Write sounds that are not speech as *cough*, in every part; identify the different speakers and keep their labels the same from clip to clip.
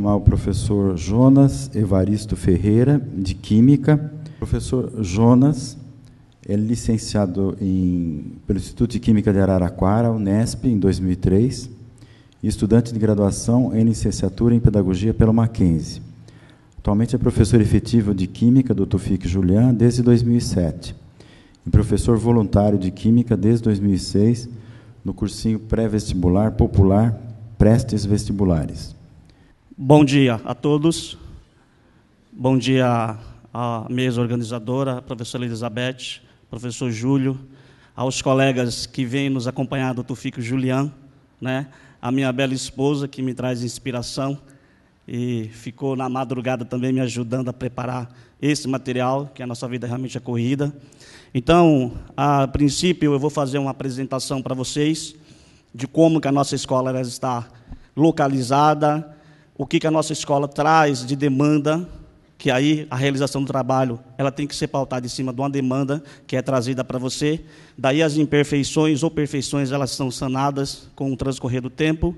Speaker 1: chamar o professor Jonas Evaristo Ferreira, de Química. O professor Jonas é licenciado em, pelo Instituto de Química de Araraquara, Unesp, em 2003, e estudante de graduação em licenciatura em Pedagogia pela Mackenzie. Atualmente é professor efetivo de Química do Tufic Julian desde 2007 e professor voluntário de Química desde 2006 no cursinho pré-vestibular popular Prestes Vestibulares. Bom dia a todos. Bom dia à mesa organizadora, à professora Elizabeth, professor Júlio, aos colegas que vêm nos acompanhar do Tufico Julian, né? a minha bela esposa que me traz inspiração e ficou na madrugada também me ajudando a preparar esse material, que a nossa vida realmente é corrida. Então, a princípio, eu vou fazer uma apresentação para vocês de como que a nossa escola está localizada, o que, que a nossa escola traz de demanda, que aí a realização do trabalho ela tem que ser pautada em cima de uma demanda que é trazida para você. Daí as imperfeições ou perfeições elas são sanadas com o transcorrer do tempo.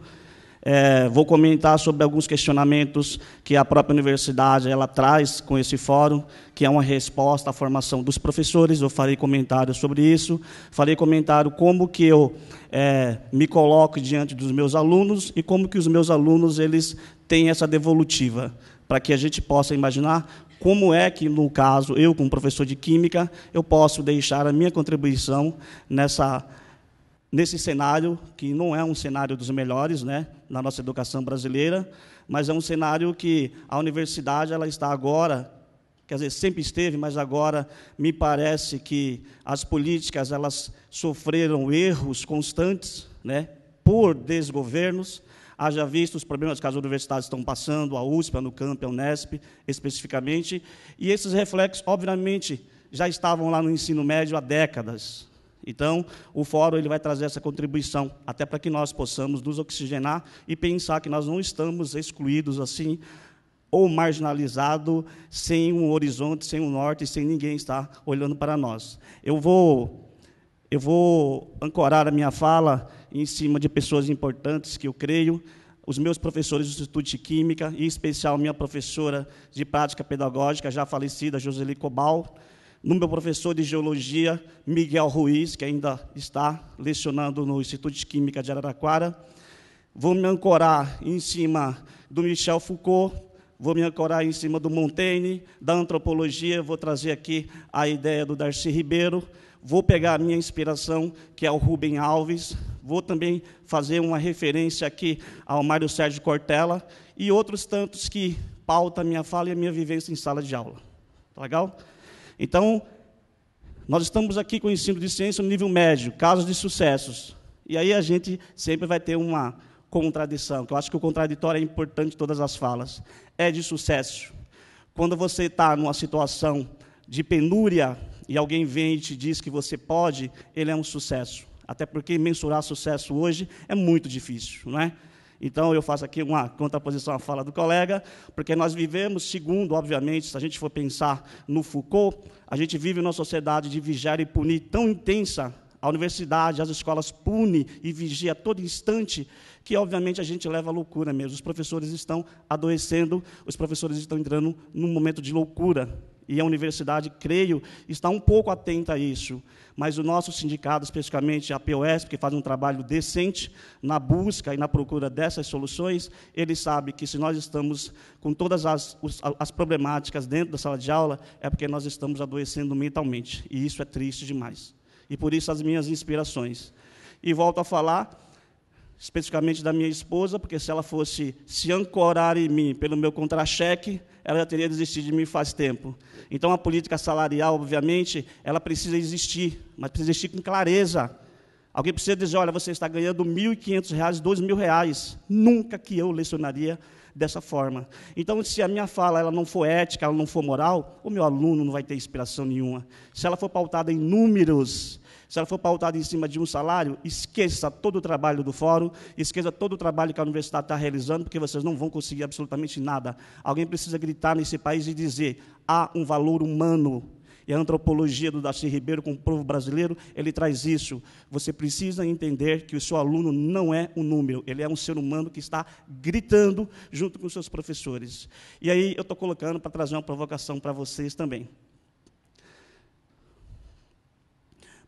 Speaker 1: É, vou comentar sobre alguns questionamentos que a própria universidade ela traz com esse fórum, que é uma resposta à formação dos professores. Eu farei comentário sobre isso. Farei comentário como que eu é, me coloco diante dos meus alunos e como que os meus alunos eles tem essa devolutiva, para que a gente possa imaginar como é que, no caso, eu, como professor de Química, eu posso deixar a minha contribuição nessa nesse cenário que não é um cenário dos melhores, né, na nossa educação brasileira, mas é um cenário que a universidade ela está agora, quer dizer, sempre esteve, mas agora me parece que as políticas elas sofreram erros constantes, né, por desgovernos haja visto os problemas que as universidades estão passando, a USP, a Nucamp, a Unesp, especificamente, e esses reflexos, obviamente, já estavam lá no ensino médio há décadas. Então, o fórum ele vai trazer essa contribuição, até para que nós possamos nos oxigenar e pensar que nós não estamos excluídos assim ou marginalizados sem um horizonte, sem um norte, sem ninguém estar olhando para nós. Eu vou eu vou ancorar a minha fala em cima de pessoas importantes que eu creio, os meus professores do Instituto de Química, em especial minha professora de prática pedagógica, já falecida, Joseli Cobal, no meu professor de geologia, Miguel Ruiz, que ainda está lecionando no Instituto de Química de Araraquara. Vou me ancorar em cima do Michel Foucault, vou me ancorar em cima do Montaigne, da antropologia, vou trazer aqui a ideia do Darcy Ribeiro, Vou pegar a minha inspiração, que é o Rubem Alves, vou também fazer uma referência aqui ao Mário Sérgio Cortella e outros tantos que pautam a minha fala e a minha vivência em sala de aula. Tá legal? Então, nós estamos aqui com o ensino de ciência no nível médio, casos de sucessos. E aí a gente sempre vai ter uma contradição, que eu acho que o contraditório é importante em todas as falas. É de sucesso. Quando você está numa situação de penúria e alguém vem e te diz que você pode, ele é um sucesso. Até porque mensurar sucesso hoje é muito difícil, não é? Então, eu faço aqui uma contraposição à fala do colega, porque nós vivemos, segundo, obviamente, se a gente for pensar no Foucault, a gente vive numa sociedade de vigiar e punir tão intensa, a universidade, as escolas pune e vigia a todo instante, que, obviamente, a gente leva à loucura mesmo. Os professores estão adoecendo, os professores estão entrando num momento de loucura, e a universidade, creio, está um pouco atenta a isso, mas o nosso sindicato, especificamente a POS, que faz um trabalho decente na busca e na procura dessas soluções, ele sabe que se nós estamos com todas as, as problemáticas dentro da sala de aula, é porque nós estamos adoecendo mentalmente, e isso é triste demais. E por isso as minhas inspirações. E volto a falar especificamente da minha esposa, porque se ela fosse se ancorar em mim pelo meu contra-cheque, ela já teria desistido de mim faz tempo. Então, a política salarial, obviamente, ela precisa existir, mas precisa existir com clareza. Alguém precisa dizer, olha, você está ganhando R$ 1.500, R$ 2.000. Nunca que eu lecionaria dessa forma. Então, se a minha fala ela não for ética, ela não for moral, o meu aluno não vai ter inspiração nenhuma. Se ela for pautada em números, se ela for pautada em cima de um salário, esqueça todo o trabalho do fórum, esqueça todo o trabalho que a universidade está realizando, porque vocês não vão conseguir absolutamente nada. Alguém precisa gritar nesse país e dizer: há um valor humano e a antropologia do Darcy Ribeiro com o povo brasileiro, ele traz isso. Você precisa entender que o seu aluno não é um número, ele é um ser humano que está gritando junto com seus professores. E aí eu estou colocando para trazer uma provocação para vocês também.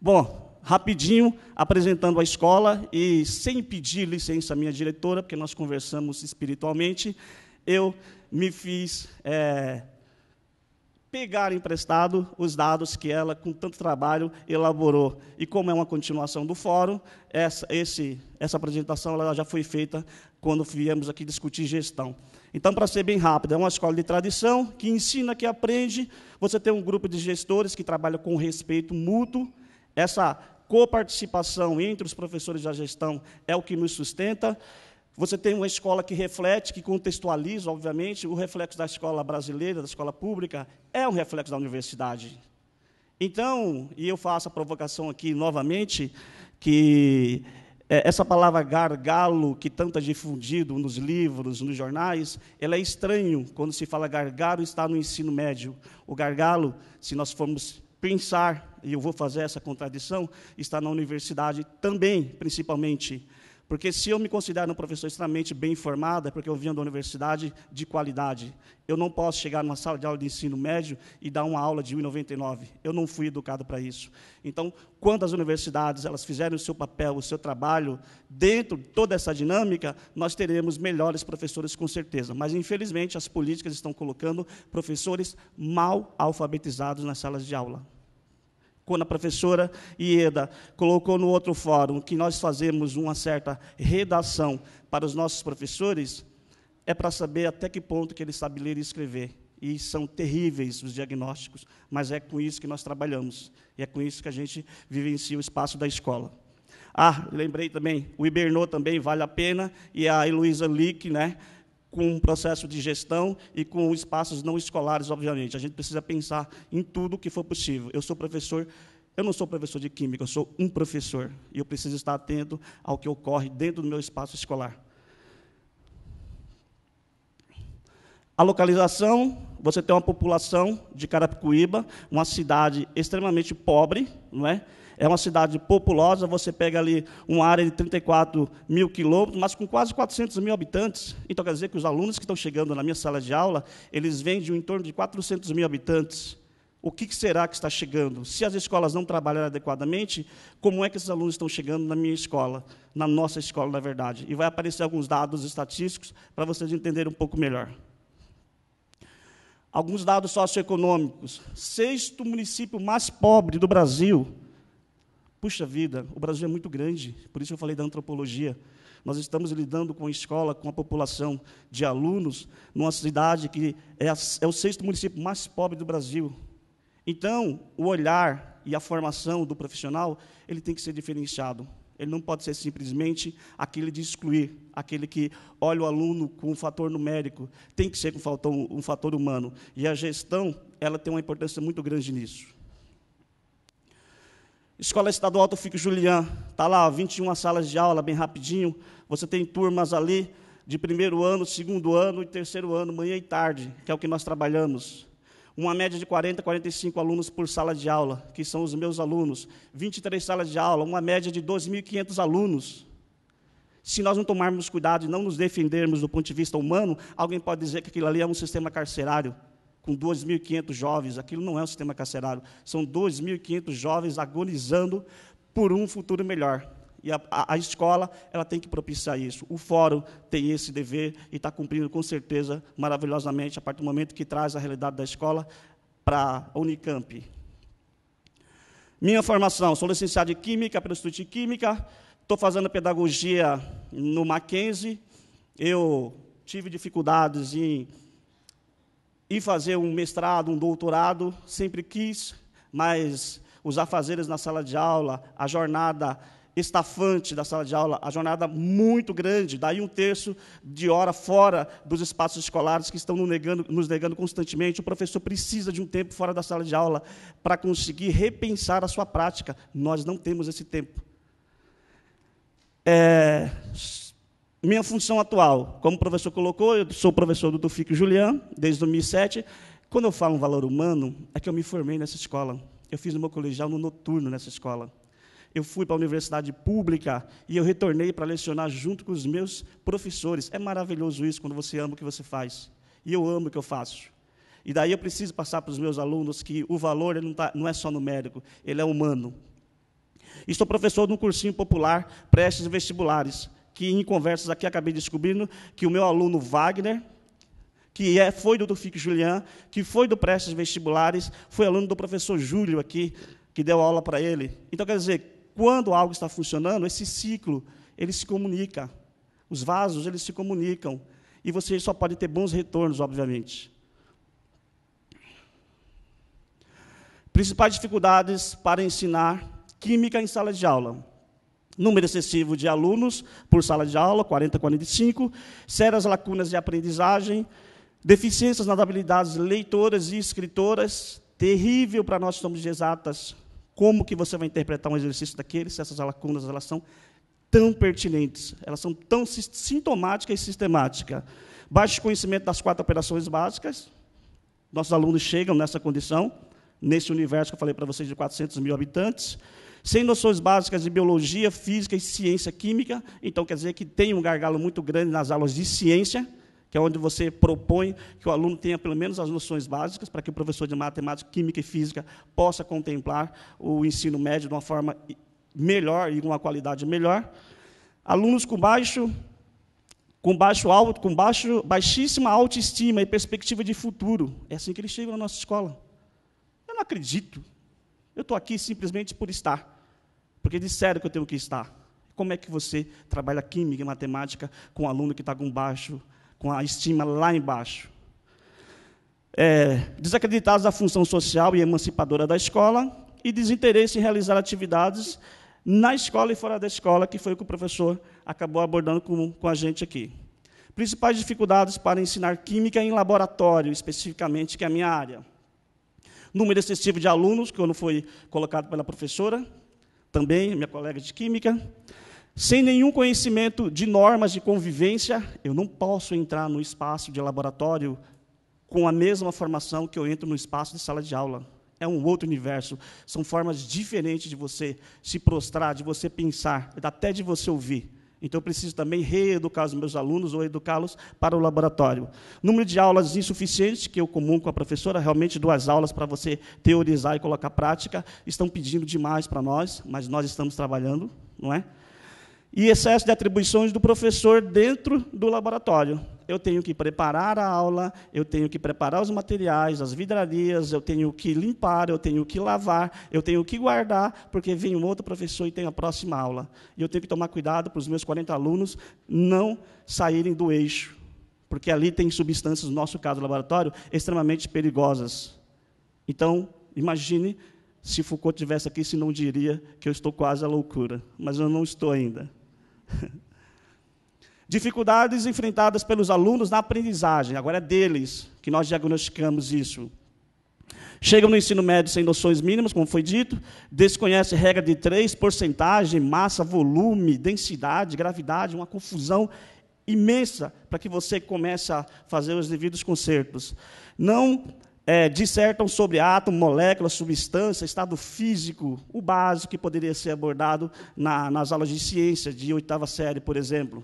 Speaker 1: Bom, rapidinho, apresentando a escola e sem pedir licença à minha diretora, porque nós conversamos espiritualmente, eu me fiz é, pegar emprestado os dados que ela, com tanto trabalho, elaborou. E como é uma continuação do fórum, essa, esse, essa apresentação ela já foi feita quando viemos aqui discutir gestão. Então, para ser bem rápido, é uma escola de tradição que ensina, que aprende. Você tem um grupo de gestores que trabalha com respeito mútuo, essa coparticipação entre os professores da gestão é o que nos sustenta. Você tem uma escola que reflete, que contextualiza, obviamente, o reflexo da escola brasileira, da escola pública, é um reflexo da universidade. Então, e eu faço a provocação aqui novamente, que é, essa palavra gargalo, que tanto é difundido nos livros, nos jornais, ela é estranho quando se fala gargalo está no ensino médio. O gargalo, se nós formos pensar, e eu vou fazer essa contradição, está na universidade também, principalmente. Porque se eu me considero um professor extremamente bem informado, é porque eu vim da universidade de qualidade. Eu não posso chegar numa sala de aula de ensino médio e dar uma aula de 1,99. Eu não fui educado para isso. Então, quando as universidades elas fizerem o seu papel, o seu trabalho, dentro de toda essa dinâmica, nós teremos melhores professores, com certeza. Mas, infelizmente, as políticas estão colocando professores mal alfabetizados nas salas de aula quando a professora Ieda colocou no outro fórum que nós fazemos uma certa redação para os nossos professores, é para saber até que ponto que eles sabem ler e escrever. E são terríveis os diagnósticos, mas é com isso que nós trabalhamos, e é com isso que a gente vivencia o espaço da escola. Ah, lembrei também, o Ibernô também vale a pena, e a Heloísa Lick, né, com o processo de gestão e com espaços não escolares, obviamente. A gente precisa pensar em tudo que for possível. Eu sou professor, eu não sou professor de química, eu sou um professor. E eu preciso estar atento ao que ocorre dentro do meu espaço escolar. A localização, você tem uma população de Carapicuíba, uma cidade extremamente pobre, não é? É uma cidade populosa, você pega ali uma área de 34 mil quilômetros, mas com quase 400 mil habitantes. Então, quer dizer que os alunos que estão chegando na minha sala de aula, eles vêm de um entorno de 400 mil habitantes. O que será que está chegando? Se as escolas não trabalharem adequadamente, como é que esses alunos estão chegando na minha escola, na nossa escola, na verdade? E vai aparecer alguns dados estatísticos para vocês entenderem um pouco melhor. Alguns dados socioeconômicos. Sexto município mais pobre do Brasil, Puxa vida, o Brasil é muito grande, por isso eu falei da antropologia. Nós estamos lidando com a escola, com a população de alunos, numa cidade que é, a, é o sexto município mais pobre do Brasil. Então, o olhar e a formação do profissional, ele tem que ser diferenciado. Ele não pode ser simplesmente aquele de excluir, aquele que olha o aluno com um fator numérico. Tem que ser com um fator humano. E a gestão, ela tem uma importância muito grande nisso. Escola Estadual Fico Julián, está lá, 21 salas de aula, bem rapidinho. Você tem turmas ali de primeiro ano, segundo ano e terceiro ano, manhã e tarde, que é o que nós trabalhamos. Uma média de 40, 45 alunos por sala de aula, que são os meus alunos. 23 salas de aula, uma média de 2.500 alunos. Se nós não tomarmos cuidado e não nos defendermos do ponto de vista humano, alguém pode dizer que aquilo ali é um sistema carcerário com 2.500 jovens, aquilo não é um sistema carcerário, são 2.500 jovens agonizando por um futuro melhor. E a, a, a, escola ela tem que propiciar isso. O fórum tem esse dever e está cumprindo com certeza maravilhosamente a partir do momento que traz a realidade da escola para a Unicamp. Minha formação, sou licenciado em Química pelo Instituto de Química, estou fazendo pedagogia no Mackenzie. Eu tive dificuldades em ir fazer um mestrado, um doutorado, sempre quis, mas os afazeres na sala de aula, a jornada estafante da sala de aula, a jornada muito grande, daí um terço de hora fora dos espaços escolares que estão nos negando, nos negando constantemente. O professor precisa de um tempo fora da sala de aula para conseguir repensar a sua prática. Nós não temos esse tempo. É, minha função atual, como o professor colocou, eu sou professor do Tufico Julian, desde 2007. Quando eu falo um valor humano, é que eu me formei nessa escola. Eu fiz o meu colegial no noturno nessa escola. Eu fui para a universidade pública e eu retornei para lecionar junto com os meus professores. É maravilhoso isso quando você ama o que você faz. E eu amo o que eu faço. E daí eu preciso passar para os meus alunos que o valor não, tá, não é só numérico, ele é humano. E sou professor de um cursinho popular, prestes vestibulares que em conversas aqui acabei descobrindo que o meu aluno Wagner, que é, foi do Fique Julian, que foi do Prestes Vestibulares, foi aluno do professor Júlio aqui, que deu aula para ele. Então, quer dizer, quando algo está funcionando, esse ciclo, ele se comunica. Os vasos, eles se comunicam. E você só pode ter bons retornos, obviamente. Principais dificuldades para ensinar química em sala de aula. Número excessivo de alunos por sala de aula, 40, 45. Sérias lacunas de aprendizagem. Deficiências nas habilidades leitoras e escritoras. Terrível para nós que somos de exatas. Como que você vai interpretar um exercício daquele se essas lacunas elas são tão pertinentes? Elas são tão sintomáticas e sistemáticas. Baixo conhecimento das quatro operações básicas. Nossos alunos chegam nessa condição nesse universo que eu falei para vocês de 400 mil habitantes, sem noções básicas de biologia, física e ciência química, então quer dizer que tem um gargalo muito grande nas aulas de ciência, que é onde você propõe que o aluno tenha pelo menos as noções básicas para que o professor de matemática, química e física possa contemplar o ensino médio de uma forma melhor e com uma qualidade melhor. Alunos com baixo com baixo alto, com baixo, baixíssima autoestima e perspectiva de futuro. É assim que eles chegam na nossa escola. Eu não acredito. Eu estou aqui simplesmente por estar. Porque disseram que eu tenho que estar. Como é que você trabalha química e matemática com um aluno que está com baixo, com a estima lá embaixo? É, desacreditados da função social e emancipadora da escola e desinteresse em realizar atividades na escola e fora da escola, que foi o que o professor acabou abordando com, com a gente aqui. Principais dificuldades para ensinar química em laboratório, especificamente, que é a minha área número excessivo de alunos, que não foi colocado pela professora, também minha colega de Química. Sem nenhum conhecimento de normas de convivência, eu não posso entrar no espaço de laboratório com a mesma formação que eu entro no espaço de sala de aula. É um outro universo. São formas diferentes de você se prostrar, de você pensar, até de você ouvir. Então, eu preciso também reeducar os meus alunos ou educá-los para o laboratório. Número de aulas insuficiente, que eu comum com a professora, realmente duas aulas para você teorizar e colocar prática. Estão pedindo demais para nós, mas nós estamos trabalhando, não é? e excesso de atribuições do professor dentro do laboratório. Eu tenho que preparar a aula, eu tenho que preparar os materiais, as vidrarias, eu tenho que limpar, eu tenho que lavar, eu tenho que guardar, porque vem um outro professor e tem a próxima aula. E eu tenho que tomar cuidado para os meus 40 alunos não saírem do eixo, porque ali tem substâncias, no nosso caso, do laboratório, extremamente perigosas. Então, imagine se Foucault tivesse aqui, se não diria que eu estou quase à loucura, mas eu não estou ainda. *laughs* Dificuldades enfrentadas pelos alunos na aprendizagem, agora é deles que nós diagnosticamos isso. Chegam no ensino médio sem noções mínimas, como foi dito, desconhece regra de três, porcentagem, massa, volume, densidade, gravidade, uma confusão imensa para que você comece a fazer os devidos concertos. Não é, dissertam sobre átomo, molécula, substância, estado físico, o básico que poderia ser abordado na, nas aulas de ciência de oitava série, por exemplo.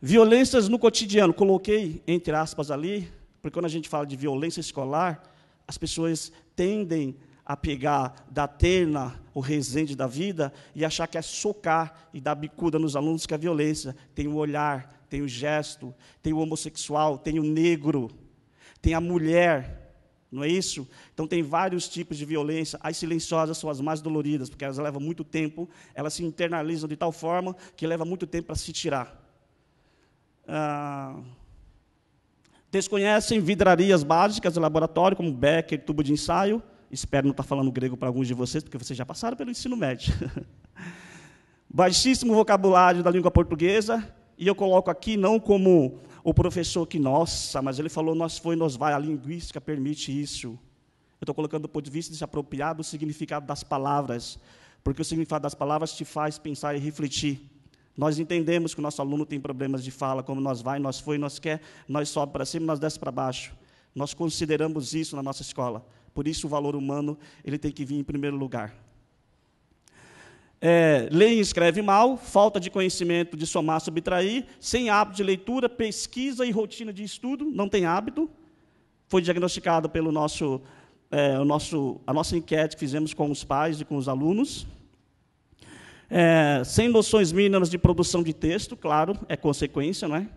Speaker 1: Violências no cotidiano, coloquei entre aspas ali, porque quando a gente fala de violência escolar, as pessoas tendem a pegar da terna o resende da vida e achar que é socar e dar bicuda nos alunos que é violência. Tem o olhar, tem o gesto, tem o homossexual, tem o negro tem a mulher, não é isso? Então tem vários tipos de violência. As silenciosas são as mais doloridas, porque elas levam muito tempo, elas se internalizam de tal forma que leva muito tempo para se tirar. Ah, desconhecem vidrarias básicas de laboratório, como becker, tubo de ensaio. Espero não estar tá falando grego para alguns de vocês, porque vocês já passaram pelo ensino médio. *laughs* Baixíssimo vocabulário da língua portuguesa, e eu coloco aqui não como o professor que, nossa, mas ele falou, nós foi, nós vai, a linguística permite isso. Eu estou colocando do ponto de vista desapropriado o significado das palavras, porque o significado das palavras te faz pensar e refletir. Nós entendemos que o nosso aluno tem problemas de fala, como nós vai, nós foi, nós quer, nós sobe para cima, nós desce para baixo. Nós consideramos isso na nossa escola. Por isso o valor humano, ele tem que vir em primeiro lugar é, lê e escreve mal, falta de conhecimento de somar, subtrair, sem hábito de leitura, pesquisa e rotina de estudo, não tem hábito. Foi diagnosticado pelo nosso, é, o nosso, a nossa enquete que fizemos com os pais e com os alunos. É, sem noções mínimas de produção de texto, claro, é consequência, não é?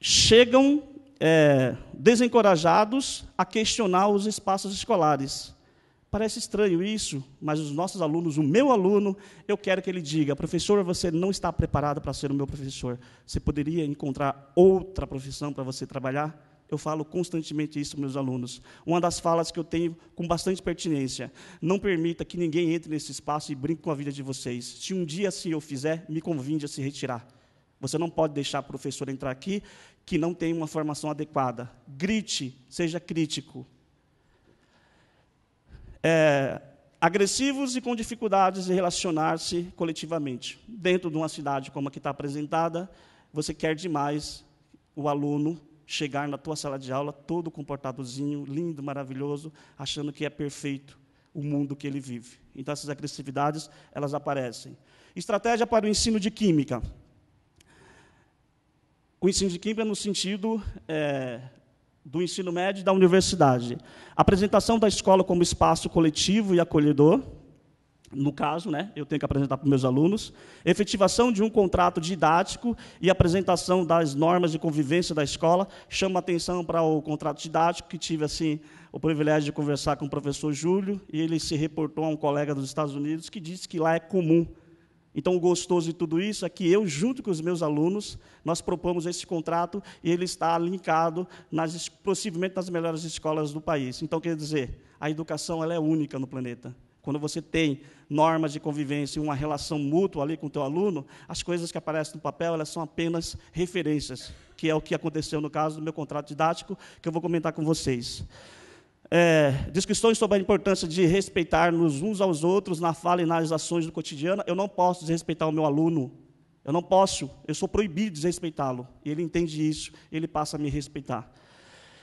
Speaker 1: Chegam é, desencorajados a questionar os espaços escolares Parece estranho isso, mas os nossos alunos, o meu aluno, eu quero que ele diga: professor, você não está preparado para ser o meu professor. Você poderia encontrar outra profissão para você trabalhar? Eu falo constantemente isso para meus alunos. Uma das falas que eu tenho com bastante pertinência: não permita que ninguém entre nesse espaço e brinque com a vida de vocês. Se um dia assim eu fizer, me convide a se retirar. Você não pode deixar o professor entrar aqui que não tem uma formação adequada. Grite, seja crítico é, agressivos e com dificuldades de relacionar-se coletivamente. Dentro de uma cidade como a que está apresentada, você quer demais o aluno chegar na tua sala de aula todo comportadozinho, lindo, maravilhoso, achando que é perfeito o mundo que ele vive. Então essas agressividades, elas aparecem. Estratégia para o ensino de química. O ensino de química no sentido é, do ensino médio e da universidade. apresentação da escola como espaço coletivo e acolhedor, no caso, né, eu tenho que apresentar para meus alunos, efetivação de um contrato didático e apresentação das normas de convivência da escola. Chama atenção para o contrato didático, que tive assim o privilégio de conversar com o professor Júlio, e ele se reportou a um colega dos Estados Unidos que disse que lá é comum então, o gostoso de tudo isso é que eu, junto com os meus alunos, nós propomos esse contrato e ele está linkado nas, possivelmente nas melhores escolas do país. Então, quer dizer, a educação ela é única no planeta. Quando você tem normas de convivência, uma relação mútua ali com o teu aluno, as coisas que aparecem no papel elas são apenas referências, que é o que aconteceu no caso do meu contrato didático, que eu vou comentar com vocês é, discussões sobre a importância de respeitarmos uns aos outros na fala e nas ações do cotidiano, eu não posso desrespeitar o meu aluno. Eu não posso, eu sou proibido de desrespeitá-lo. E ele entende isso, ele passa a me respeitar.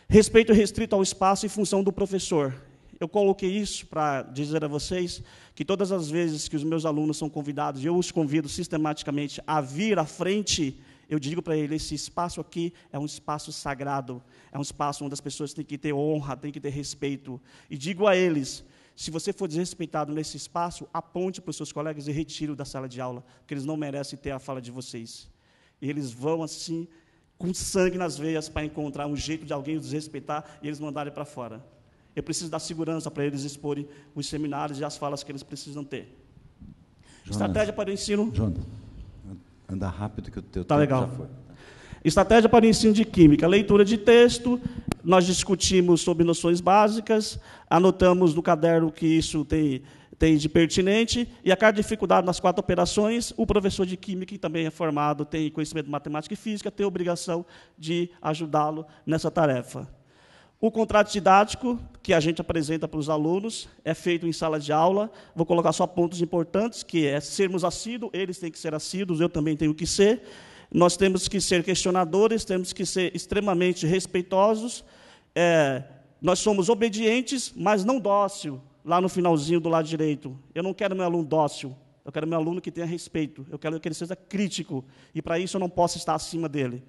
Speaker 1: Respeito restrito ao espaço e função do professor. Eu coloquei isso para dizer a vocês que todas as vezes que os meus alunos são convidados, e eu os convido sistematicamente a vir à frente eu digo para ele: esse espaço aqui é um espaço sagrado, é um espaço onde as pessoas têm que ter honra, têm que ter respeito. E digo a eles: se você for desrespeitado nesse espaço, aponte para os seus colegas e retire da sala de aula, porque eles não merecem ter a fala de vocês. E eles vão assim, com sangue nas veias, para encontrar um jeito de alguém os desrespeitar e eles mandarem para fora. Eu preciso dar segurança para eles exporem os seminários e as falas que eles precisam ter.
Speaker 2: Jonas. Estratégia para
Speaker 1: o ensino. Jonas. Anda rápido que o teu tá tempo legal. já foi. Estratégia para o ensino de química, leitura de texto, nós discutimos sobre noções básicas, anotamos no caderno que isso tem, tem de pertinente, e a cada dificuldade nas quatro operações, o professor de química, que também é formado, tem conhecimento de matemática e física, tem a obrigação de ajudá-lo nessa tarefa. O contrato didático que a gente apresenta para os alunos é feito em sala de aula. Vou colocar só pontos importantes, que é sermos assíduos, eles têm que ser assíduos, eu também tenho que ser. Nós temos que ser questionadores, temos que ser extremamente respeitosos. É, nós somos obedientes, mas não dócil, lá no finalzinho do lado direito. Eu não quero meu aluno dócil, eu quero meu aluno que tenha respeito, eu quero que ele seja crítico, e para isso eu não posso estar acima dele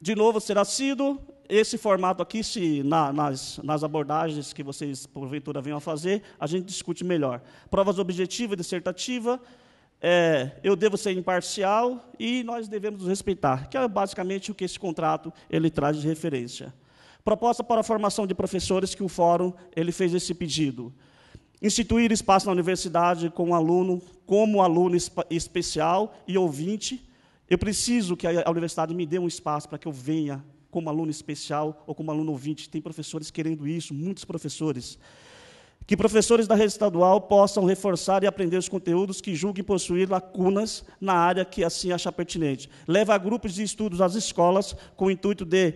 Speaker 1: de novo será sido esse formato aqui, se na, nas, nas abordagens que vocês porventura venham a fazer, a gente discute melhor. Provas objetiva e dissertativa, é, eu devo ser imparcial e nós devemos respeitar, que é basicamente o que esse contrato ele traz de referência. Proposta para a formação de professores que o fórum ele fez esse pedido. Instituir espaço na universidade com o um aluno como aluno especial e ouvinte eu preciso que a universidade me dê um espaço para que eu venha como aluno especial ou como aluno ouvinte. Tem professores querendo isso, muitos professores. Que professores da rede estadual possam reforçar e aprender os conteúdos que julguem possuir lacunas na área que assim achar pertinente. Leva grupos de estudos às escolas com o intuito de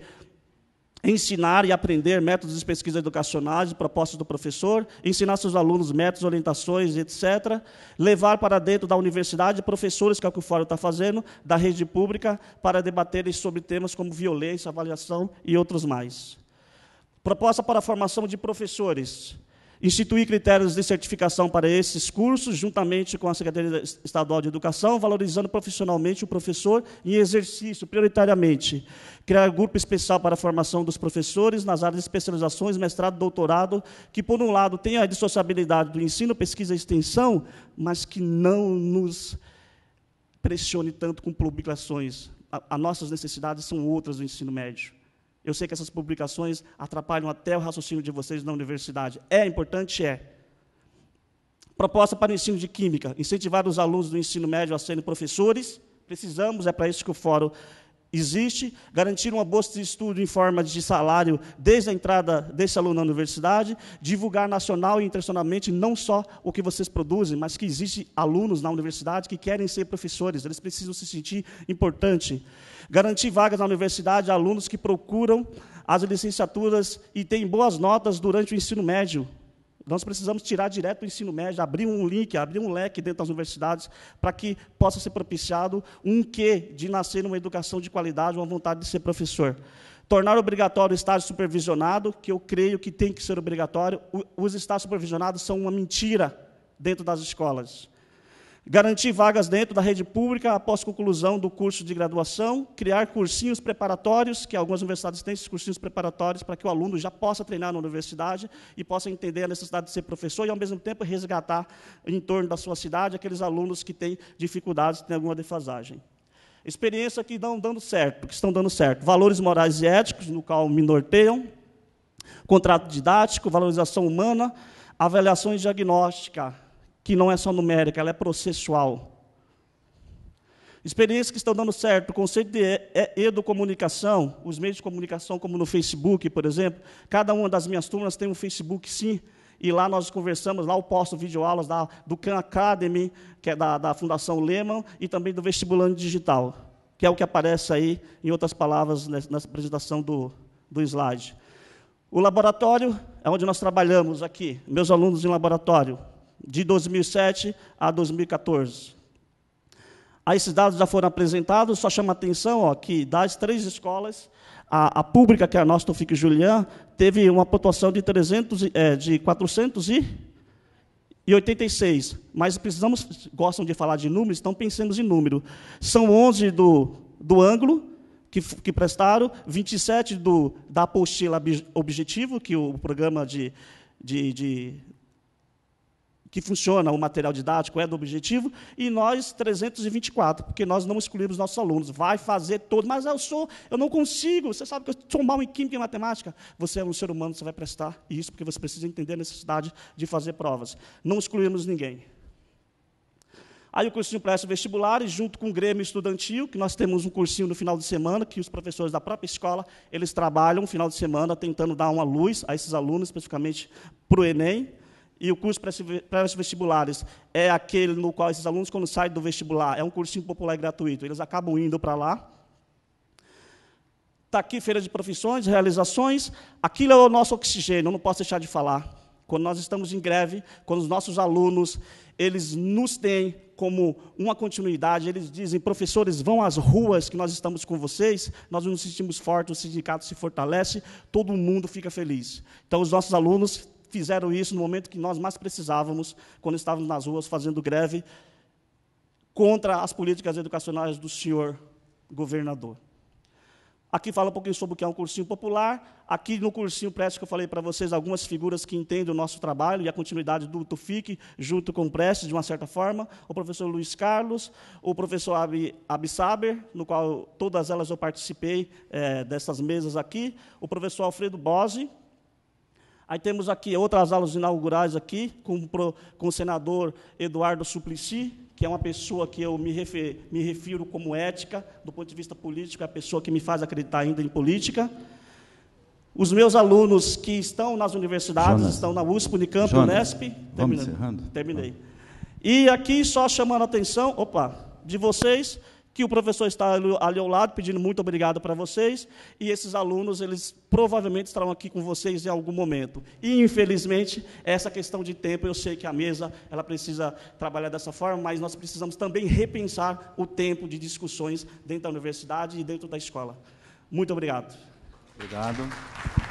Speaker 1: ensinar e aprender métodos de pesquisa educacionais, propostas do professor, ensinar seus alunos métodos, orientações, etc. Levar para dentro da universidade professores, que é o que o Fórum está fazendo, da rede pública, para debaterem sobre temas como violência, avaliação e outros mais. Proposta para a formação de professores instituir critérios de certificação para esses cursos, juntamente com a Secretaria Estadual de Educação, valorizando profissionalmente o professor em exercício, prioritariamente. Criar grupo especial para a formação dos professores nas áreas de especializações, mestrado, doutorado, que, por um lado, tem a dissociabilidade do ensino, pesquisa e extensão, mas que não nos pressione tanto com publicações. As nossas necessidades são outras do ensino médio. Eu sei que essas publicações atrapalham até o raciocínio de vocês na universidade. É importante? É. Proposta para o ensino de Química: incentivar os alunos do ensino médio a serem professores. Precisamos, é para isso que o fórum existe, garantir uma bolsa de estudo em forma de salário desde a entrada desse aluno na universidade, divulgar nacional e internacionalmente não só o que vocês produzem, mas que existem alunos na universidade que querem ser professores, eles precisam se sentir importante. Garantir vagas na universidade a alunos que procuram as licenciaturas e têm boas notas durante o ensino médio, nós precisamos tirar direto do ensino médio, abrir um link, abrir um leque dentro das universidades, para que possa ser propiciado um quê de nascer numa educação de qualidade, uma vontade de ser professor. Tornar obrigatório o estágio supervisionado, que eu creio que tem que ser obrigatório. Os estágios supervisionados são uma mentira dentro das escolas. Garantir vagas dentro da rede pública após conclusão do curso de graduação, criar cursinhos preparatórios, que algumas universidades têm esses cursinhos preparatórios, para que o aluno já possa treinar na universidade e possa entender a necessidade de ser professor e, ao mesmo tempo, resgatar em torno da sua cidade aqueles alunos que têm dificuldades, que têm alguma defasagem experiência que estão dando certo, que estão dando certo. Valores morais e éticos, no qual me norteiam, contrato didático, valorização humana, avaliação e diagnóstica, que não é só numérica, ela é processual. Experiências que estão dando certo, o conceito de educomunicação, os meios de comunicação, como no Facebook, por exemplo, cada uma das minhas turmas tem um Facebook, sim, e lá nós conversamos, lá eu posto videoaulas da, do Khan Academy, que é da, da Fundação Lehman, e também do Vestibulando Digital, que é o que aparece aí, em outras palavras, nessa apresentação do, do slide. O laboratório é onde nós trabalhamos aqui, meus alunos em laboratório, de 2007 a 2014. Aí esses dados já foram apresentados, só chama a atenção ó, que das três escolas, a, a pública, que é a nossa e Julian, teve uma pontuação de, 300, é, eh, de 486. Mas precisamos, gostam de falar de números, então pensemos em número. São 11 do, do ângulo, que, que, prestaram, 27 do, da apostila objetivo, que o programa de, de, de que funciona o material didático, é do objetivo, e nós 324, porque nós não excluímos nossos alunos. Vai fazer todo, mas eu sou, eu não consigo, você sabe que eu sou mal em química e matemática. Você é um ser humano, você vai prestar isso, porque você precisa entender a necessidade de fazer provas. Não excluímos ninguém. Aí o cursinho presta vestibulares junto com o Grêmio Estudantil, que nós temos um cursinho no final de semana, que os professores da própria escola, eles trabalham no final de semana tentando dar uma luz a esses alunos, especificamente para o Enem. E o curso para vestibulares é aquele no qual esses alunos, quando saem do vestibular, é um cursinho popular e gratuito, eles acabam indo para lá. Está aqui feira de profissões, realizações. Aquilo é o nosso oxigênio, eu não posso deixar de falar. Quando nós estamos em greve, quando os nossos alunos, eles nos têm como uma continuidade, eles dizem, professores, vão às ruas que nós estamos com vocês, nós nos sentimos fortes, o sindicato se fortalece, todo mundo fica feliz. Então, os nossos alunos fizeram isso no momento que nós mais precisávamos, quando estávamos nas ruas fazendo greve contra as políticas educacionais do senhor governador. Aqui fala um pouquinho sobre o que é um cursinho popular. Aqui no cursinho Prestes que eu falei para vocês algumas figuras que entendem o nosso trabalho e a continuidade do Tufik junto com o Prestes, de uma certa forma. O professor Luiz Carlos, o professor Ab, Ab no qual todas elas eu participei é, dessas mesas aqui. O professor Alfredo Bose, Aí temos aqui outras aulas inaugurais aqui, com, com o senador Eduardo Suplicy, que é uma pessoa que eu me, refer, me refiro como ética, do ponto de vista político, é a pessoa que me faz acreditar ainda em política. Os meus alunos que estão nas universidades, Jonas. estão na USP, Unicamp, Jonas, Unesp. Vamos terminando, encerrando. Terminei. E aqui, só chamando a atenção, opa, de vocês, que o professor está ali ao lado pedindo muito obrigado para vocês, e esses alunos, eles provavelmente estarão aqui com vocês em algum momento. E, infelizmente, essa questão de tempo, eu sei que a mesa, ela precisa trabalhar dessa forma, mas nós precisamos também repensar o tempo de discussões dentro da universidade e dentro da escola. Muito obrigado. Obrigado.